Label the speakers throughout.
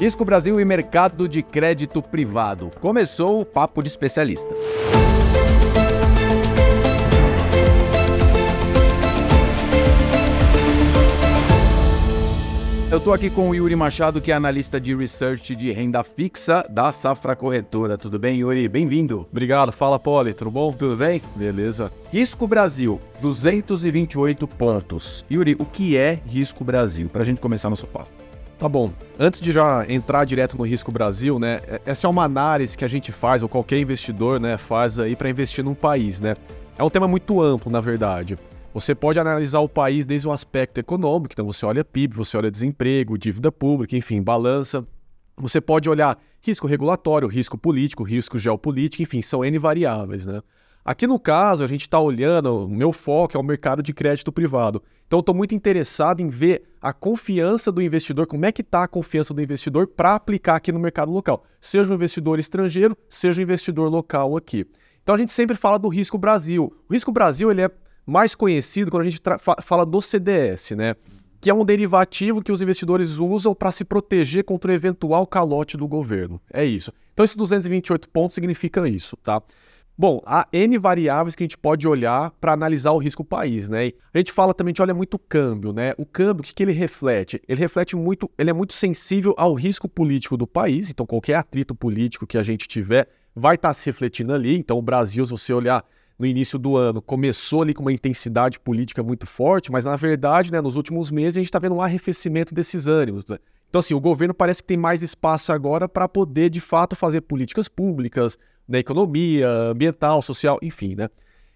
Speaker 1: Risco Brasil e mercado de crédito privado. Começou o Papo de Especialista. Eu estou aqui com o Yuri Machado, que é analista de research de renda fixa da Safra Corretora. Tudo bem, Yuri? Bem-vindo. Obrigado. Fala, Poli. Tudo bom? Tudo bem? Beleza. Risco Brasil, 228
Speaker 2: pontos. Yuri, o que é Risco Brasil? Para a gente começar nosso papo. Tá bom. Antes de já entrar direto no risco Brasil, né? É, essa é uma análise que a gente faz ou qualquer investidor, né, faz aí para investir num país, né? É um tema muito amplo, na verdade. Você pode analisar o país desde o aspecto econômico, então você olha PIB, você olha desemprego, dívida pública, enfim, balança. Você pode olhar risco regulatório, risco político, risco geopolítico, enfim, são N variáveis, né? Aqui no caso, a gente está olhando, o meu foco é o mercado de crédito privado. Então, estou muito interessado em ver a confiança do investidor, como é que está a confiança do investidor para aplicar aqui no mercado local, seja um investidor estrangeiro, seja um investidor local aqui. Então a gente sempre fala do risco Brasil. O risco Brasil ele é mais conhecido quando a gente fala do CDS, né? Que é um derivativo que os investidores usam para se proteger contra o eventual calote do governo. É isso. Então, esses 228 pontos significam isso, tá? Bom, há N variáveis que a gente pode olhar para analisar o risco país, né? A gente fala também, a gente olha muito o câmbio, né? O câmbio, o que, que ele reflete? Ele reflete muito, ele é muito sensível ao risco político do país, então qualquer atrito político que a gente tiver vai estar tá se refletindo ali. Então o Brasil, se você olhar no início do ano, começou ali com uma intensidade política muito forte, mas na verdade, né, nos últimos meses a gente está vendo um arrefecimento desses ânimos. Né? Então, assim, o governo parece que tem mais espaço agora para poder, de fato, fazer políticas públicas, na economia, ambiental, social, enfim, né?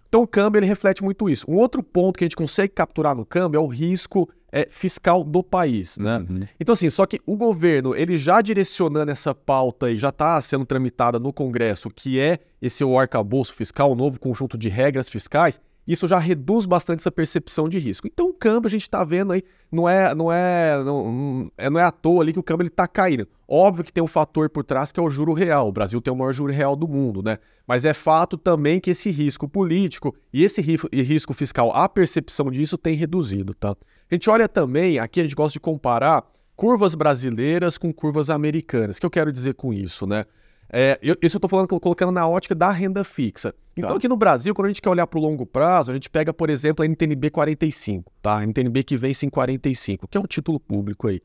Speaker 2: Então o câmbio ele reflete muito isso. Um outro ponto que a gente consegue capturar no câmbio é o risco é, fiscal do país, né? Uhum. Então assim, só que o governo ele já direcionando essa pauta e já está sendo tramitada no Congresso, que é esse o arcabouço fiscal, o novo conjunto de regras fiscais, isso já reduz bastante essa percepção de risco. Então o câmbio a gente está vendo aí, não é, não é, não, não é à toa ali que o câmbio ele está caindo. Óbvio que tem um fator por trás que é o juro real. O Brasil tem o maior juro real do mundo, né? Mas é fato também que esse risco político e esse risco fiscal, a percepção disso tem reduzido, tá? A gente olha também, aqui a gente gosta de comparar curvas brasileiras com curvas americanas. O que eu quero dizer com isso, né? É, eu, isso eu estou falando, colocando na ótica da renda fixa. Então, tá. aqui no Brasil, quando a gente quer olhar para o longo prazo, a gente pega, por exemplo, a NTNB 45, tá? A NTNB que vence em 45, que é um título público aí.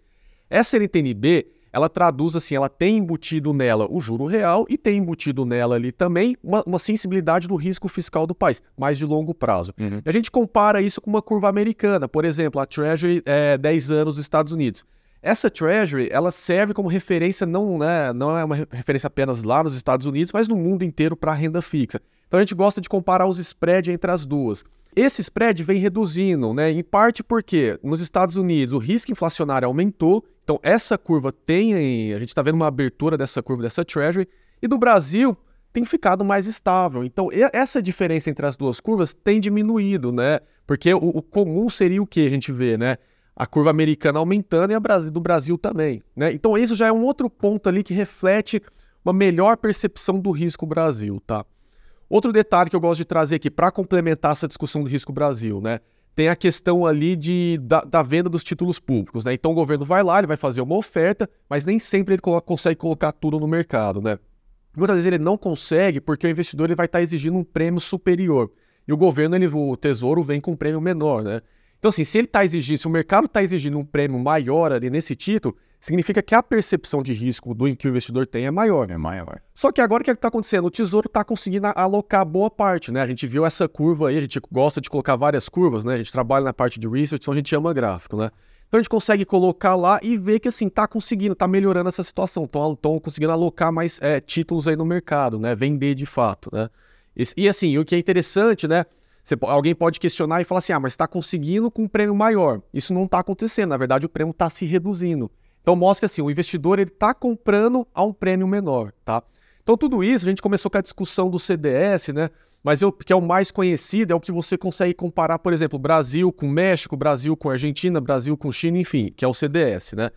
Speaker 2: Essa NTNB, ela traduz assim, ela tem embutido nela o juro real e tem embutido nela ali também uma, uma sensibilidade do risco fiscal do país, mais de longo prazo. Uhum. a gente compara isso com uma curva americana, por exemplo, a Treasury é, 10 anos dos Estados Unidos. Essa treasury, ela serve como referência, não, né, não é uma referência apenas lá nos Estados Unidos, mas no mundo inteiro para renda fixa. Então a gente gosta de comparar os spreads entre as duas. Esse spread vem reduzindo, né? Em parte porque nos Estados Unidos o risco inflacionário aumentou, então essa curva tem, a gente está vendo uma abertura dessa curva dessa Treasury, e no Brasil tem ficado mais estável. Então essa diferença entre as duas curvas tem diminuído, né? Porque o, o comum seria o que a gente vê, né? a curva americana aumentando e a Brasil, do Brasil também. Né? Então, isso já é um outro ponto ali que reflete uma melhor percepção do risco Brasil. Tá? Outro detalhe que eu gosto de trazer aqui para complementar essa discussão do risco Brasil, né? Tem a questão ali de, da, da, venda dos títulos públicos, né? Então o governo vai lá, ele vai fazer uma oferta, mas nem sempre ele coloca, consegue colocar tudo no mercado, né? Muitas vezes ele não consegue porque o investidor ele vai estar tá exigindo um prêmio superior. E o governo, ele, o tesouro, vem com um prêmio menor, né? Então, assim, se ele está exigindo, se o mercado está exigindo um prêmio maior ali nesse título, significa que a percepção de risco do que o investidor tem é maior. É maior. Só que agora o que é está acontecendo? O Tesouro está conseguindo alocar boa parte, né? A gente viu essa curva aí, a gente gosta de colocar várias curvas, né? A gente trabalha na parte de research, então a gente ama gráfico, né? Então a gente consegue colocar lá e ver que assim, está conseguindo, está melhorando essa situação, estão conseguindo alocar mais é, títulos aí no mercado, né? Vender de fato, né? E, e assim, o que é interessante, né? Você, alguém pode questionar e falar assim: ah, mas está conseguindo com um prêmio maior. Isso não está acontecendo. Na verdade, o prêmio está se reduzindo. Então mostra que assim, o investidor ele está comprando a um prêmio menor, tá? Então tudo isso a gente começou com a discussão do CDS, né? Mas eu, que é o mais conhecido, é o que você consegue comparar, por exemplo, Brasil com México, Brasil com Argentina, Brasil com China, enfim, que é o CDS, né?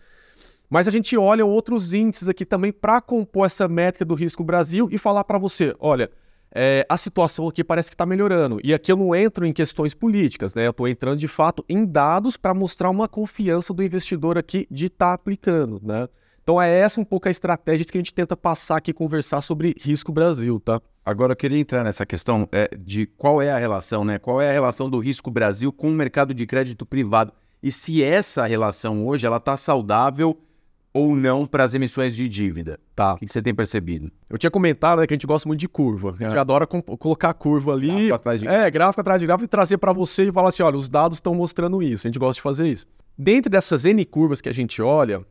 Speaker 2: Mas a gente olha outros índices aqui também para compor essa métrica do risco Brasil e falar para você, olha, é, a situação aqui parece que está melhorando. E aqui eu não entro em questões políticas, né? Eu estou entrando de fato em dados para mostrar uma confiança do investidor aqui de estar tá aplicando, né? Então é essa um pouco a estratégia que a gente tenta passar aqui conversar sobre risco Brasil, tá? Agora eu queria entrar
Speaker 1: nessa questão é, de qual é a relação, né? Qual é a relação do risco Brasil com o mercado de crédito privado e se essa relação hoje ela está saudável ou não para as
Speaker 2: emissões de dívida, tá? O que, você tem percebido? Eu tinha comentado né, que a gente gosta muito de curva. A gente é. adora colocar curva ali. Gráfico atrás de... É, gráfico atrás de gráfico e trazer para você e falar assim: olha, os dados estão mostrando isso. A gente gosta de fazer isso. Dentro dessas N curvas que a gente olha,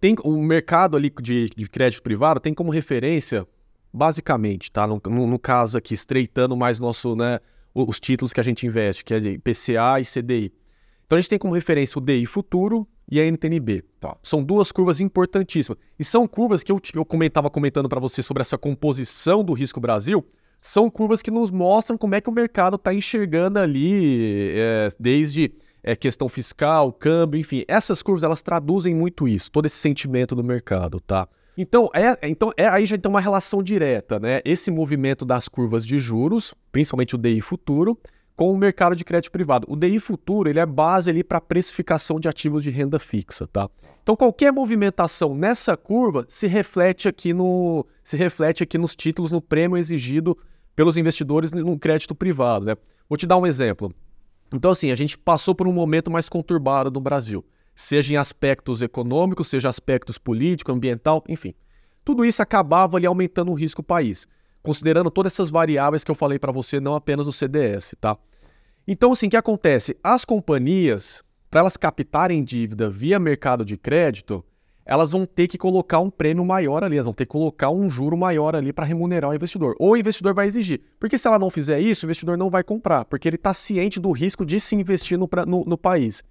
Speaker 2: tem o mercado ali de, de crédito privado tem como referência, basicamente, tá? No, no, no caso aqui, estreitando mais nosso, né, os títulos que a gente investe, que é PCA e CDI. Então a gente tem como referência o DI futuro, e a NTNB. Tá. São duas curvas importantíssimas. E são curvas que eu, eu comentava comentando para você sobre essa composição do risco Brasil. São curvas que nos mostram como é que o mercado está enxergando ali, é, desde é, questão fiscal, câmbio, enfim. Essas curvas elas traduzem muito isso, todo esse sentimento do mercado, tá? Então, é, é então é, aí já tem uma relação direta, né? Esse movimento das curvas de juros, principalmente o DI futuro, com o mercado de crédito privado. O DI futuro ele é base ali para precificação de ativos de renda fixa, tá? Então qualquer movimentação nessa curva se reflete aqui no se reflete aqui nos títulos no prêmio exigido pelos investidores no crédito privado, né? Vou te dar um exemplo. Então assim, a gente passou por um momento mais conturbado no Brasil, seja em aspectos econômicos, seja aspectos político, ambiental, enfim. Tudo isso acabava ali aumentando o risco do país considerando todas essas variáveis que eu falei para você, não apenas o CDS, tá? Então, assim, o que acontece? As companhias, para elas captarem dívida via mercado de crédito, elas vão ter que colocar um prêmio maior ali, elas vão ter que colocar um juro maior ali para remunerar o investidor. Ou o investidor vai exigir. Porque se ela não fizer isso, o investidor não vai comprar, porque ele está ciente do risco de se investir no, no, no país.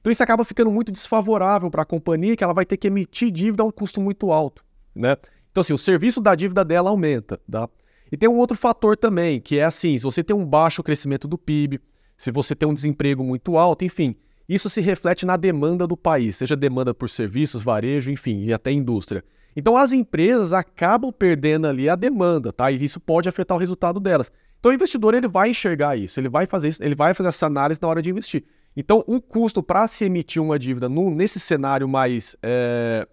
Speaker 2: Então isso acaba ficando muito desfavorável para a companhia, que ela vai ter que emitir dívida a um custo muito alto. Né? Então, assim, o serviço da dívida dela aumenta, tá? E tem um outro fator também, que é assim, se você tem um baixo crescimento do PIB, se você tem um desemprego muito alto, enfim, isso se reflete na demanda do país, seja demanda por serviços, varejo, enfim, e até indústria. Então as empresas acabam perdendo ali a demanda, tá? E isso pode afetar o resultado delas. Então o investidor ele vai enxergar isso, ele vai fazer isso, ele vai fazer essa análise na hora de investir. Então o custo para se emitir uma dívida no, nesse cenário mais, é,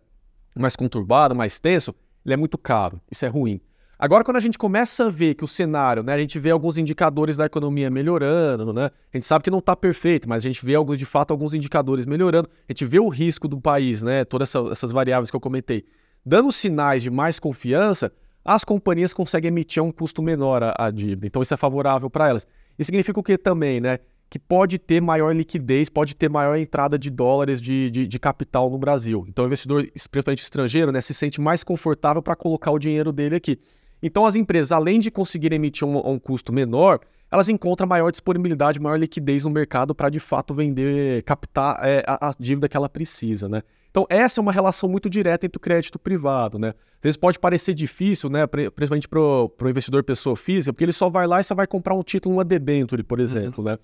Speaker 2: mais conturbado, mais tenso, ele é muito caro, isso é ruim. Agora, quando a gente começa a ver que o cenário, né, a gente vê alguns indicadores da economia melhorando, né? A gente sabe que não está perfeito, mas a gente vê alguns, de fato alguns indicadores melhorando, a gente vê o risco do país, né? Todas essa, essas variáveis que eu comentei, dando sinais de mais confiança, as companhias conseguem emitir a um custo menor a, a dívida. Então, isso é favorável para elas. Isso significa o que também, né? que pode ter maior liquidez, pode ter maior entrada de dólares de, de, de capital no Brasil. Então, o investidor, principalmente estrangeiro, né, se sente mais confortável para colocar o dinheiro dele aqui. Então, as empresas, além de conseguir emitir um, um custo menor, elas encontram maior disponibilidade, maior liquidez no mercado para de fato vender, captar é, a, a, dívida que ela precisa, né? Então essa é uma relação muito direta entre o crédito privado, né? Às vezes pode parecer difícil, né, principalmente para o investidor pessoa física, porque ele só vai lá e só vai comprar um título, uma debenture, por uhum. exemplo, uhum. né?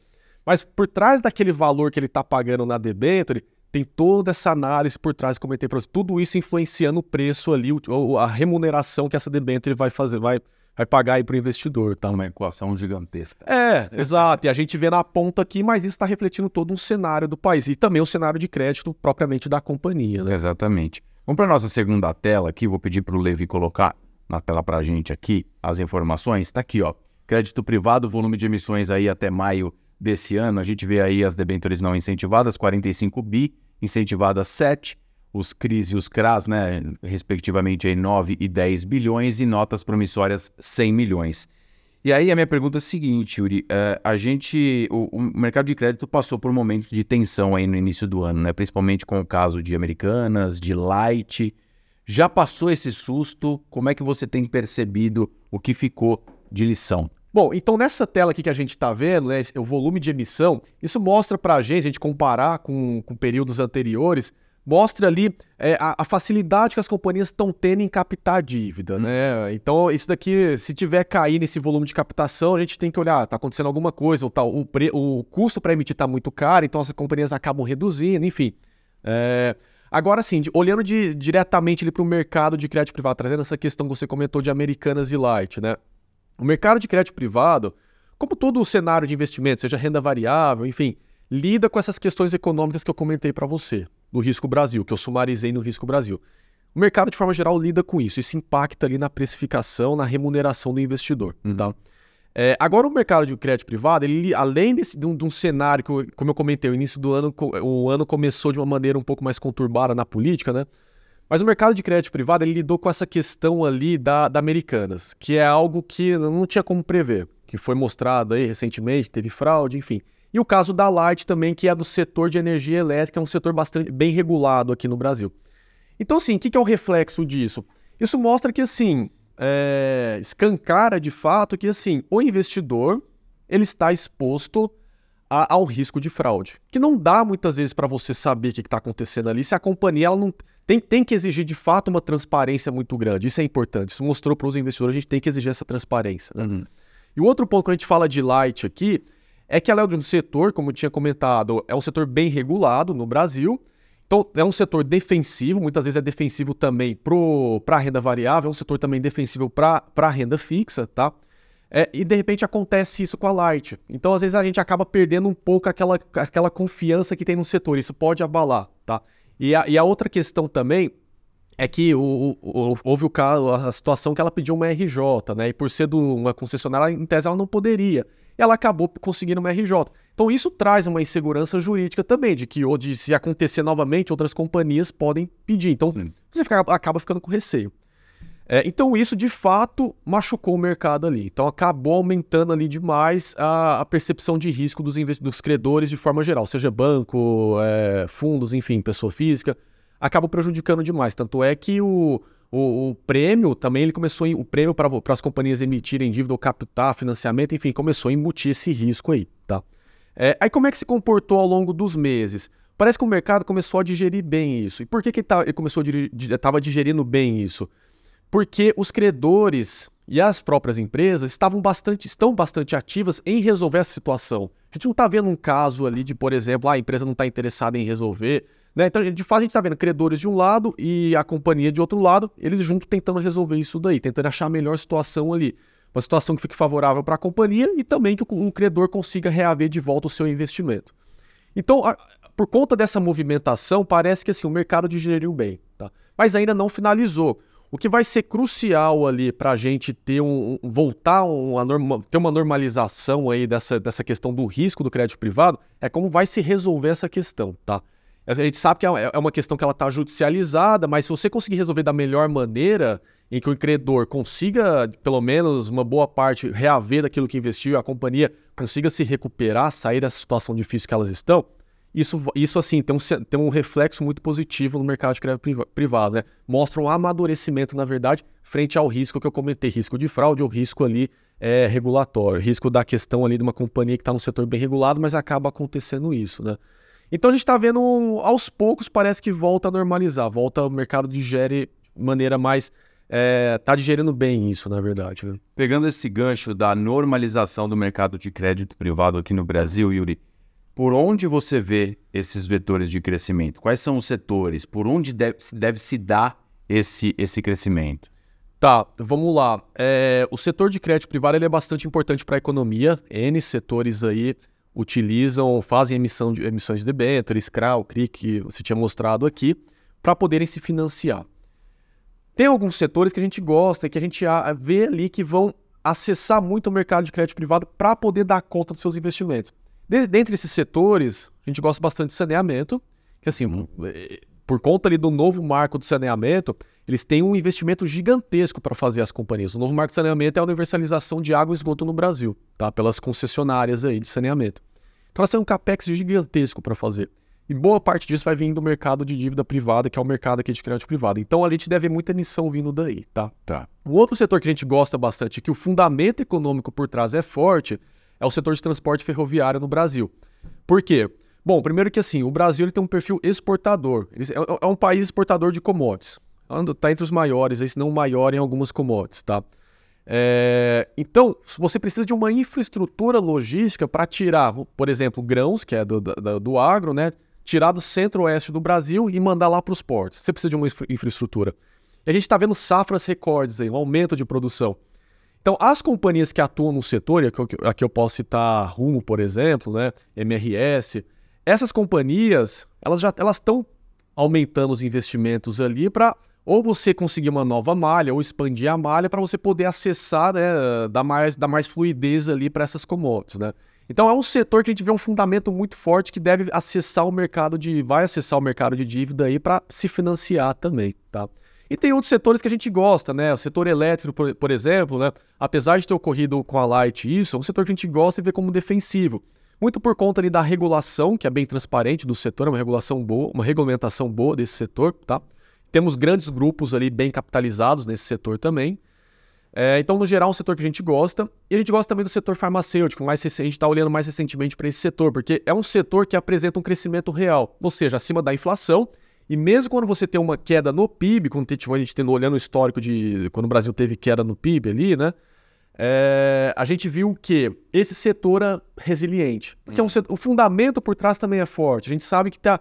Speaker 2: Mas por trás daquele valor que ele está pagando na debênture, tem toda essa análise por trás, comentei para você, tudo isso influenciando o preço ali, ou a remuneração que essa debênture vai fazer, vai, vai pagar aí para o investidor. Tá? É uma equação gigantesca. É, exato. E a gente vê na ponta aqui, mas isso está refletindo todo um cenário do país e também o cenário de crédito propriamente da companhia. Né? Exatamente. Vamos para a nossa segunda
Speaker 1: tela aqui, vou pedir para o Levi colocar na tela para a gente aqui as informações. Está aqui, ó. Crédito privado, volume de emissões aí até maio desse ano, a gente vê aí as debentures não incentivadas, 45 bi, incentivadas 7, os CRIs e os CRAs, né, respectivamente aí 9 e 10 bilhões e notas promissórias 100 milhões. E aí a minha pergunta é a seguinte, Yuri, uh, a gente, o, o, mercado de crédito passou por um momentos de tensão aí no início do ano, né, principalmente com o caso de Americanas, de Light, já passou esse susto? Como é que você tem percebido o que ficou de lição?
Speaker 2: Bom, então nessa tela aqui que a gente está vendo, né, o volume de emissão, isso mostra para a gente, a gente comparar com, com períodos anteriores, mostra ali é, a, a, facilidade que as companhias estão tendo em captar dívida, né? Uhum. Então, isso daqui, se tiver cair nesse volume de captação, a gente tem que olhar, está acontecendo alguma coisa ou tal, tá, o, pre, o custo para emitir está muito caro, então as companhias acabam reduzindo, enfim. É... Agora sim, olhando de, diretamente para o mercado de crédito privado, trazendo essa questão que você comentou de Americanas e Light, né? O mercado de crédito privado, como todo o cenário de investimento, seja renda variável, enfim, lida com essas questões econômicas que eu comentei para você, no risco Brasil, que eu sumarizei no risco Brasil. O mercado, de forma geral, lida com isso. Isso impacta ali na precificação, na remuneração do investidor. Uhum. Tá? É, agora, o mercado de crédito privado, ele, além desse, de, um, de um cenário que, como eu comentei, o início do ano, o ano começou de uma maneira um pouco mais conturbada na política, né? Mas o mercado de crédito privado ele lidou com essa questão ali da, da Americanas, que é algo que não tinha como prever, que foi mostrado aí recentemente, teve fraude, enfim. E o caso da Light também, que é do setor de energia elétrica, é um setor bastante bem regulado aqui no Brasil. Então, assim, o que, é o reflexo disso? Isso mostra que, assim, é, escancara de fato que, assim, o investidor ele está exposto a, ao risco de fraude, que não dá muitas vezes para você saber o que está acontecendo ali se a companhia ela não tem, tem que exigir de fato uma transparência muito grande. Isso é importante. Isso mostrou para os investidores, a gente tem que exigir essa transparência. Né? Uhum. E o outro ponto que a gente fala de light aqui é que ela é de um setor, como eu tinha comentado, é um setor bem regulado no Brasil. Então, é um setor defensivo, muitas vezes é defensivo também para a renda variável, é um setor também defensivo para a renda fixa, tá? É, e de repente acontece isso com a Light. Então, às vezes, a gente acaba perdendo um pouco aquela, aquela confiança que tem no setor. Isso pode abalar, tá? E a, e a outra questão também é que o, o, houve o caso, a situação que ela pediu uma RJ, né? E por ser do, uma concessionária, em tese ela não poderia. E ela acabou conseguindo uma RJ. Então isso traz uma insegurança jurídica também, de que ou de, se acontecer novamente, outras companhias podem pedir. Então Sim. você fica, acaba ficando com receio. É, então isso de fato machucou o mercado ali. Então acabou aumentando ali demais a, a percepção de risco dos, dos credores de forma geral, seja banco, é, fundos, enfim, pessoa física, acaba prejudicando demais. Tanto é que o, o, o prêmio também ele começou em, o prêmio para as companhias emitirem dívida ou captar financiamento, enfim, começou a embutir esse risco aí, tá? É, aí como é que se comportou ao longo dos meses? Parece que o mercado começou a digerir bem isso. E por que, que ele, tá, ele começou a digerir, estava digerindo bem isso? porque os credores e as próprias empresas estavam bastante, estão bastante ativas em resolver essa situação. A gente não está vendo um caso ali de, por exemplo, ah, a empresa não está interessada em resolver. Né? Então, de fato, a gente está vendo credores de um lado e a companhia de outro lado, eles juntos tentando resolver isso daí, tentando achar a melhor situação ali. Uma situação que fique favorável para a companhia e também que o, credor consiga reaver de volta o seu investimento. Então, a, por conta dessa movimentação, parece que assim, o mercado digeriu bem, tá? mas ainda não finalizou. O que vai ser crucial ali para a gente ter um, um voltar uma norma, ter uma normalização aí dessa, dessa questão do risco do crédito privado é como vai se resolver essa questão, tá? A gente sabe que é, é uma questão que ela está judicializada, mas se você conseguir resolver da melhor maneira, em que o credor consiga, pelo menos, uma boa parte reaver daquilo que investiu, a companhia consiga se recuperar, sair dessa situação difícil que elas estão, isso, isso assim, tem um, tem um reflexo muito positivo no mercado de crédito privado, né? Mostra um amadurecimento, na verdade, frente ao risco que eu comentei, risco de fraude ou risco ali é, regulatório, risco da questão ali de uma companhia que está no setor bem regulado, mas acaba acontecendo isso, né? Então a gente está vendo aos poucos parece que volta a normalizar, volta o mercado digere de maneira mais é, tá digerindo bem isso, na verdade. Né? Pegando esse gancho da
Speaker 1: normalização do mercado de crédito privado aqui no Brasil, Yuri, por onde você vê esses vetores de crescimento? Quais são os setores? Por onde deve, deve se dar esse, esse crescimento?
Speaker 2: Tá, vamos lá. É, o setor de crédito privado ele é bastante importante para a economia. N setores aí utilizam, fazem emissão de, emissões de debêntures, CRA, CRI, que você tinha mostrado aqui, para poderem se financiar. Tem alguns setores que a gente gosta, que a gente vê ali que vão acessar muito o mercado de crédito privado para poder dar conta dos seus investimentos. De, dentre esses setores, a gente gosta bastante de saneamento, que assim, uhum. é, por conta ali do novo marco do saneamento, eles têm um investimento gigantesco para fazer as companhias. O novo marco de saneamento é a universalização de água e esgoto no Brasil, tá? Pelas concessionárias aí de saneamento. Então elas têm um capex gigantesco para fazer. E boa parte disso vai vir do mercado de dívida privada, que é o mercado aqui de crédito privado. Então ali te deve muita emissão vindo daí, tá? Tá. Um outro setor que a gente gosta bastante, que o fundamento econômico por trás é forte, é o setor de transporte ferroviário no Brasil. Por quê? Bom, primeiro que assim, o Brasil ele tem um perfil exportador. Ele é, é, é um país exportador de commodities. Está entre os maiores, aí, se não o maior em algumas commodities, tá? É... então, você precisa de uma infraestrutura logística para tirar, por exemplo, grãos, que é do, do, do agro, né? Tirar do centro-oeste do Brasil e mandar lá para os portos. Você precisa de uma infraestrutura. E a gente está vendo safras recordes aí, um aumento de produção. Então, as companhias que atuam no setor, aqui eu, aqui eu posso citar Rumo, por exemplo, né, MRS, essas companhias, elas já elas estão aumentando os investimentos ali para ou você conseguir uma nova malha ou expandir a malha para você poder acessar, né, dar mais, dar mais fluidez ali para essas commodities, né? Então é um setor que a gente vê um fundamento muito forte que deve acessar o mercado de vai acessar o mercado de dívida aí para se financiar também, tá? E tem outros setores que a gente gosta, né? O setor elétrico, por, por exemplo, né? Apesar de ter ocorrido com a Light isso, é um setor que a gente gosta e vê como defensivo. Muito por conta ali da regulação, que é bem transparente do setor, é uma regulação boa, uma regulamentação boa desse setor, tá? Temos grandes grupos ali bem capitalizados nesse setor também. É, então, no geral, é um setor que a gente gosta. E a gente gosta também do setor farmacêutico, mas a gente está olhando mais recentemente para esse setor, porque é um setor que apresenta um crescimento real, ou seja, acima da inflação e mesmo quando você tem uma queda no PIB, quando a gente tendo olhando o histórico de quando o Brasil teve queda no PIB ali, né? É, a gente viu que esse setor é resiliente. Porque hum. é um setor, o fundamento por trás também é forte. A gente sabe que tá,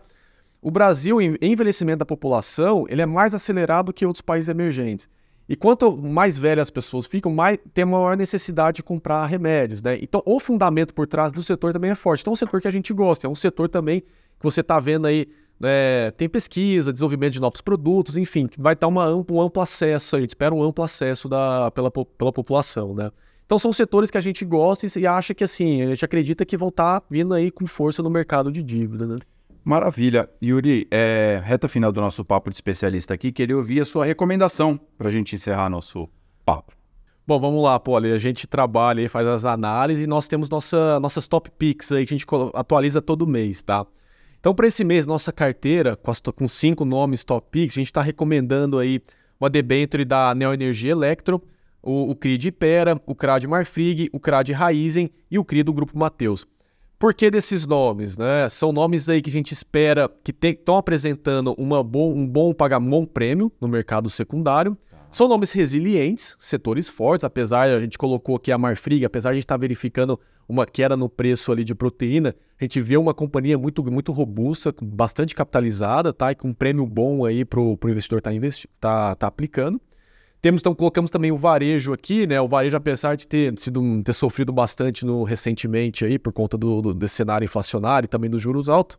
Speaker 2: o Brasil, em envelhecimento da população, ele é mais acelerado que outros países emergentes. E quanto mais velhas as pessoas ficam, mais tem maior necessidade de comprar remédios, né? Então, o fundamento por trás do setor também é forte. Então, é um setor que a gente gosta, é um setor também que você está vendo aí é, tem pesquisa, desenvolvimento de novos produtos, enfim, vai estar uma amplo, um amplo acesso, a gente espera um amplo acesso da, pela, pela população, né? Então são setores que a gente gosta e acha que assim, a gente acredita que vão estar tá vindo aí com força no mercado de dívida, né?
Speaker 1: Maravilha. Yuri, é, reta final do nosso papo de especialista aqui, queria ouvir a sua recomendação
Speaker 2: para a gente encerrar nosso papo. Bom, vamos lá, Poli. A gente trabalha e faz as análises e nós temos nossa, nossas top picks aí que a gente atualiza todo mês, tá? Então, para esse mês, nossa carteira, com, cinco nomes top picks, a gente está recomendando aí uma debenture da Neo Energia Electro, o, o CRI de Ipera, o CRA de Marfrig, o CRA de Raizen e o CRI do Grupo Mateus. Por que desses nomes? Né? São nomes aí que a gente espera que estão apresentando uma bo um bom pagamento prêmio no mercado secundário. Tá. São nomes resilientes, setores fortes, apesar a gente colocou aqui a Marfrig, apesar de a gente estar tá verificando uma queda no preço ali de proteína, a gente vê uma companhia muito, muito robusta, bastante capitalizada, tá? E com um prêmio bom aí para o investidor estar tá tá, tá aplicando. Temos, então, colocamos também o varejo aqui, né? O varejo, apesar de ter sido ter sofrido bastante no, recentemente aí por conta do, do desse cenário inflacionário e também dos juros altos.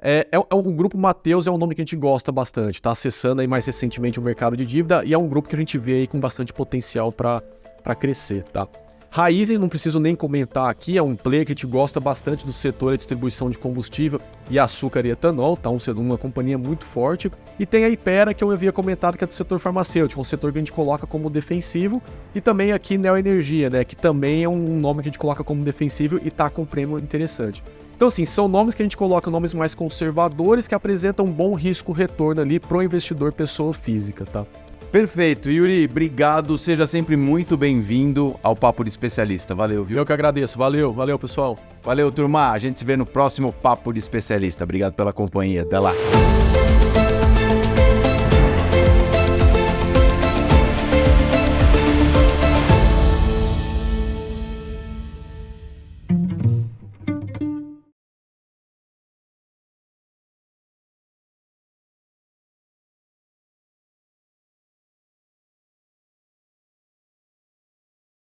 Speaker 2: É, é, é um, o grupo Mateus é um nome que a gente gosta bastante, tá acessando aí mais recentemente o mercado de dívida e é um grupo que a gente vê aí com bastante potencial para crescer, tá? Raizen, não preciso nem comentar aqui, é um player que te gosta bastante do setor de distribuição de combustível e açúcar e etanol, tá? Um, uma companhia muito forte. E tem a Ipera, que eu havia comentado que é do setor farmacêutico, um setor que a gente coloca como defensivo. E também aqui Neoenergia, Energia, né? Que também é um nome que a gente coloca como defensivo e tá com um prêmio interessante. Então, assim, são nomes que a gente coloca nomes mais conservadores que apresentam um bom risco-retorno ali pro investidor pessoa física, tá?
Speaker 1: Perfeito, Yuri, obrigado. Seja sempre muito bem-vindo ao Papo de Especialista. Valeu, viu? Eu que agradeço. Valeu, valeu, pessoal. Valeu, turma. A gente se vê no próximo Papo de Especialista. Obrigado pela companhia. Até lá.